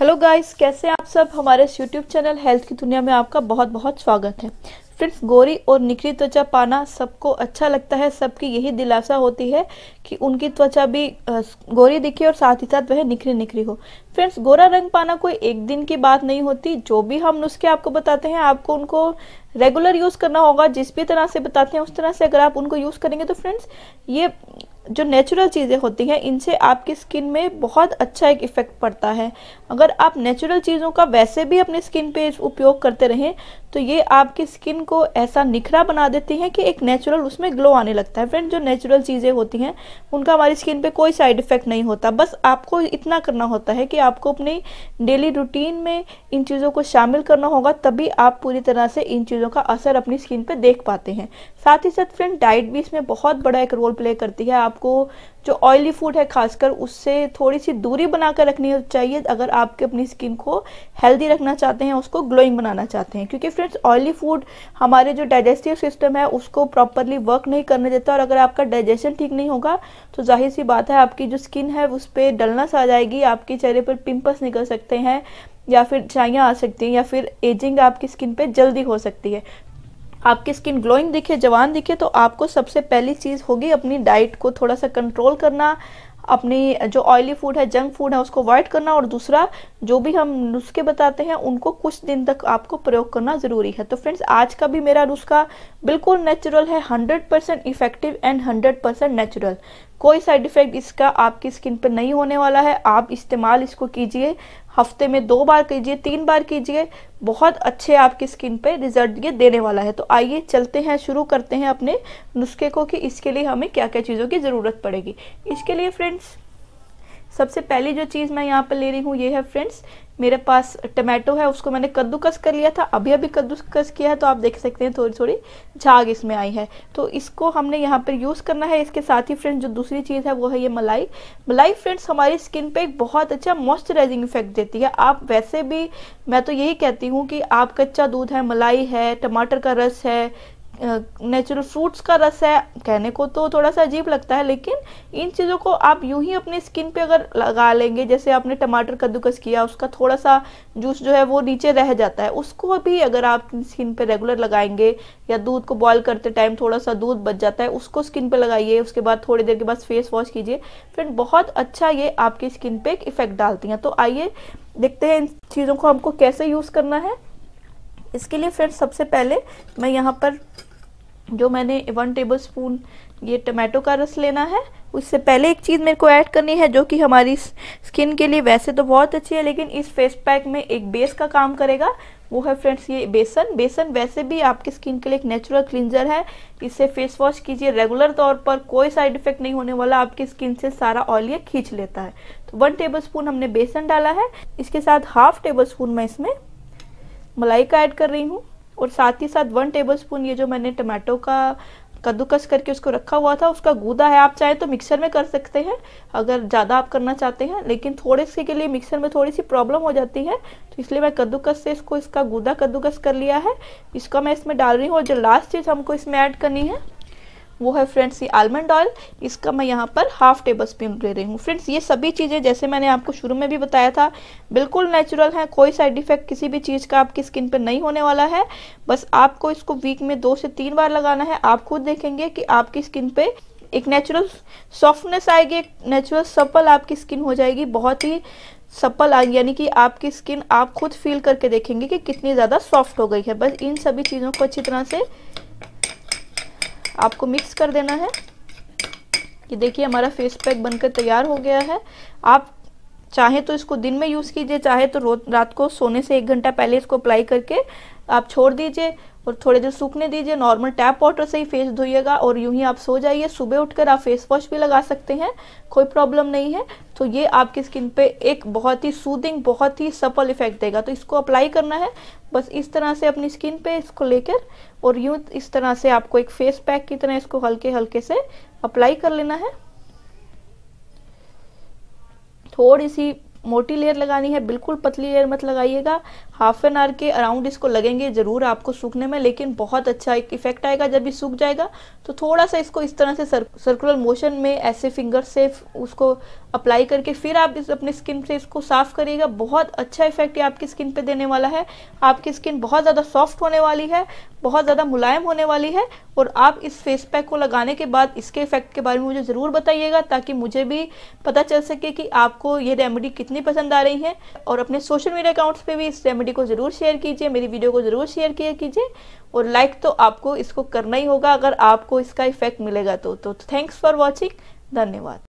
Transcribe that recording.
hello guys कैसे आप सब हमारे यूट्यूब चैनल हेल्थ की दुनिया में आपका बहुत बहुत स्वागत है फ्रेंड्स गोरी और निखरी त्वचा पाना सबको अच्छा लगता है सबकी यही दिलासा होती है कि उनकी त्वचा भी गोरी दिखे और साथ ही साथ वह निखरी निखरी हो फ्रेंड्स गोरा रंग पाना कोई एक दिन की बात नहीं होती जो भी हम नुस्खे आपको बताते हैं आपको उनको रेगुलर यूज़ करना होगा जिस भी तरह से बताते हैं उस तरह से अगर आप उनको यूज़ करेंगे तो फ्रेंड्स ये जो नेचुरल चीज़ें होती हैं इनसे आपकी स्किन में बहुत अच्छा एक इफ़ेक्ट पड़ता है अगर आप नेचुरल चीज़ों का वैसे भी अपने स्किन पे उपयोग करते रहें तो ये आपकी स्किन को ऐसा निखरा बना देती हैं कि एक नेचुरल उसमें ग्लो आने लगता है फ्रेंड जो नेचुरल चीज़ें होती हैं उनका हमारी स्किन पर कोई साइड इफ़ेक्ट नहीं होता बस आपको इतना करना होता है कि आपको अपनी डेली रूटीन में इन चीज़ों को शामिल करना होगा तभी आप पूरी तरह से इन चीज़ों का असर अपनी स्किन पर देख पाते हैं साथ ही साथ फ्रेंड डाइट भी इसमें बहुत बड़ा एक रोल प्ले करती है आप आपको जो ऑयली फूड है खासकर उससे थोड़ी सी दूरी बनाकर रखनी चाहिए अगर आपके अपनी स्किन को हेल्दी रखना चाहते हैं उसको ग्लोइंग बनाना चाहते हैं क्योंकि फ्रेंड्स ऑयली फूड हमारे जो डाइजेस्टिव सिस्टम है उसको प्रॉपरली वर्क नहीं करने देता और अगर आपका डाइजेशन ठीक नहीं होगा तो जाहिर सी बात है आपकी जो स्किन है उस पर डलनस आ जाएगी आपके चेहरे पर पिम्पल्स निकल सकते हैं या फिर चाइयाँ आ सकती हैं या फिर एजिंग आपकी स्किन पे जल्दी हो सकती है आपकी स्किन ग्लोइंग दिखे जवान दिखे तो आपको सबसे पहली चीज़ होगी अपनी डाइट को थोड़ा सा कंट्रोल करना अपनी जो ऑयली फूड है जंक फूड है उसको अवॉइड करना और दूसरा जो भी हम नुस्खे बताते हैं उनको कुछ दिन तक आपको प्रयोग करना ज़रूरी है तो फ्रेंड्स आज का भी मेरा नुस्खा बिल्कुल नेचुरल है 100% percent effective and 100% percent natural कोई साइड इफ़ेक्ट इसका आपकी स्किन पर नहीं होने वाला है आप इस्तेमाल इसको कीजिए हफ्ते में दो बार कीजिए तीन बार कीजिए बहुत अच्छे आपकी स्किन पर रिजल्ट ये देने वाला है तो आइए चलते हैं शुरू करते हैं अपने नुस्खे को कि इसके लिए हमें क्या क्या चीज़ों की ज़रूरत पड़ेगी इसके लिए फ्रेंड्स फ्रेंड्स सबसे पहली जो चीज़ मैं यहाँ पर ले रही हूँ ये है फ्रेंड्स मेरे पास टमाटो है उसको मैंने कद्दूकस कर लिया था अभी अभी कद्दूकस किया है तो आप देख सकते हैं थोड़ी थोड़ी झाग इसमें आई है तो इसको हमने यहाँ पर यूज़ करना है इसके साथ ही फ्रेंड्स जो दूसरी चीज़ है वो है ये मलाई मलाई फ्रेंड्स हमारी स्किन पे एक बहुत अच्छा मॉइस्चराइजिंग इफेक्ट देती है आप वैसे भी मैं तो यही कहती हूँ कि आप कच्चा दूध है मलाई है टमाटर का रस है नेचुरल फ्रूट्स का रस है कहने को तो थोड़ा सा अजीब लगता है लेकिन इन चीज़ों को आप यूं ही अपने स्किन पे अगर लगा लेंगे जैसे आपने टमाटर कद्दूकस किया उसका थोड़ा सा जूस जो है वो नीचे रह जाता है उसको भी अगर आप स्किन पे रेगुलर लगाएंगे या दूध को बॉयल करते टाइम थोड़ा सा दूध बच जाता है उसको स्किन पर लगाइए उसके बाद थोड़ी देर के बाद फेस वॉश कीजिए फ्रेंड बहुत अच्छा ये आपकी स्किन पर एक इफ़ेक्ट डालती हैं तो आइए देखते हैं इन चीज़ों को हमको कैसे यूज़ करना है इसके लिए फ्रेंड सबसे पहले मैं यहाँ पर जो मैंने वन टेबल स्पून ये टमाटो का रस लेना है उससे पहले एक चीज़ मेरे को ऐड करनी है जो कि हमारी स्किन के लिए वैसे तो बहुत अच्छी है लेकिन इस फेस पैक में एक बेस का काम करेगा वो है फ्रेंड्स ये बेसन बेसन वैसे भी आपकी स्किन के लिए एक नेचुरल क्लिनजर है इससे फेस वॉश कीजिए रेगुलर तौर पर कोई साइड इफेक्ट नहीं होने वाला आपकी स्किन से सारा ऑयल ये खींच लेता है तो वन टेबल स्पून हमने बेसन डाला है इसके साथ हाफ टेबल स्पून मैं इसमें मलाई का ऐड कर रही हूँ और साथ ही साथ वन टेबल स्पून ये जो मैंने टमाटो का कद्दूकस करके उसको रखा हुआ था उसका गूदा है आप चाहे तो मिक्सर में कर सकते हैं अगर ज़्यादा आप करना चाहते हैं लेकिन थोड़े से के लिए मिक्सर में थोड़ी सी प्रॉब्लम हो जाती है तो इसलिए मैं कद्दूकस से इसको इसका गूदा कद्दूकस कर लिया है इसका मैं इसमें डाल रही हूँ और जो लास्ट चीज़ हमको इसमें ऐड करनी है वो है फ्रेंड्स ये आलमंड ऑयल इसका मैं यहाँ पर हाफ टेबल स्पून ले रही हूँ फ्रेंड्स ये सभी चीज़ें जैसे मैंने आपको शुरू में भी बताया था बिल्कुल नेचुरल है कोई साइड इफेक्ट किसी भी चीज़ का आपकी स्किन पर नहीं होने वाला है बस आपको इसको वीक में दो से तीन बार लगाना है आप खुद देखेंगे कि आपकी स्किन पे एक नेचुरल सॉफ्टनेस आएगी एक नेचुरल सपल आपकी स्किन हो जाएगी बहुत ही सपल यानी कि आपकी स्किन आप खुद फील करके देखेंगे कि कितनी ज़्यादा सॉफ्ट हो गई है बस इन सभी चीज़ों को अच्छी तरह से आपको मिक्स कर देना है ये देखिए हमारा फेस पैक बनकर तैयार हो गया है आप चाहे तो इसको दिन में यूज़ कीजिए चाहे तो रात को सोने से एक घंटा पहले इसको अप्लाई करके आप छोड़ दीजिए और थोड़ी देर सूखने दीजिए नॉर्मल टैप वाटर से ही फेस धोइएगा और यूं ही आप सो जाइए सुबह उठकर आप फेस वॉश भी लगा सकते हैं कोई प्रॉब्लम नहीं है तो ये आपकी स्किन पे एक बहुत ही सूदिंग बहुत ही सफल इफेक्ट देगा तो इसको अप्लाई करना है बस इस तरह से अपनी स्किन पे इसको लेकर और यूं इस तरह से आपको एक फेस पैक की तरह इसको हल्के हल्के से अप्लाई कर लेना है थोड़ी सी मोटी लेयर लगानी है बिल्कुल पतली लेयर मत लगाइएगा हाफ एन आवर के अराउंड इसको लगेंगे ज़रूर आपको सूखने में लेकिन बहुत अच्छा एक इफेक्ट आएगा जब भी सूख जाएगा तो थोड़ा सा इसको इस तरह से सर, सर्कुलर मोशन में ऐसे फिंगर से उसको अप्लाई करके फिर आप इस अपने स्किन से इसको साफ करिएगा बहुत अच्छा इफेक्ट ये आपकी स्किन पे देने वाला है आपकी स्किन बहुत ज़्यादा सॉफ्ट होने वाली है बहुत ज़्यादा मुलायम होने वाली है और आप इस फेस पैक को लगाने के बाद इसके इफेक्ट के बारे में मुझे ज़रूर बताइएगा ताकि मुझे भी पता चल सके कि आपको ये रेमेडी कितनी पसंद आ रही हैं और अपने सोशल मीडिया अकाउंट्स पे भी इस रेमेडी को ज़रूर शेयर कीजिए मेरी वीडियो को ज़रूर शेयर किया कीजिए और लाइक तो आपको इसको करना ही होगा अगर आपको इसका इफेक्ट मिलेगा तो थैंक्स फॉर वॉचिंग धन्यवाद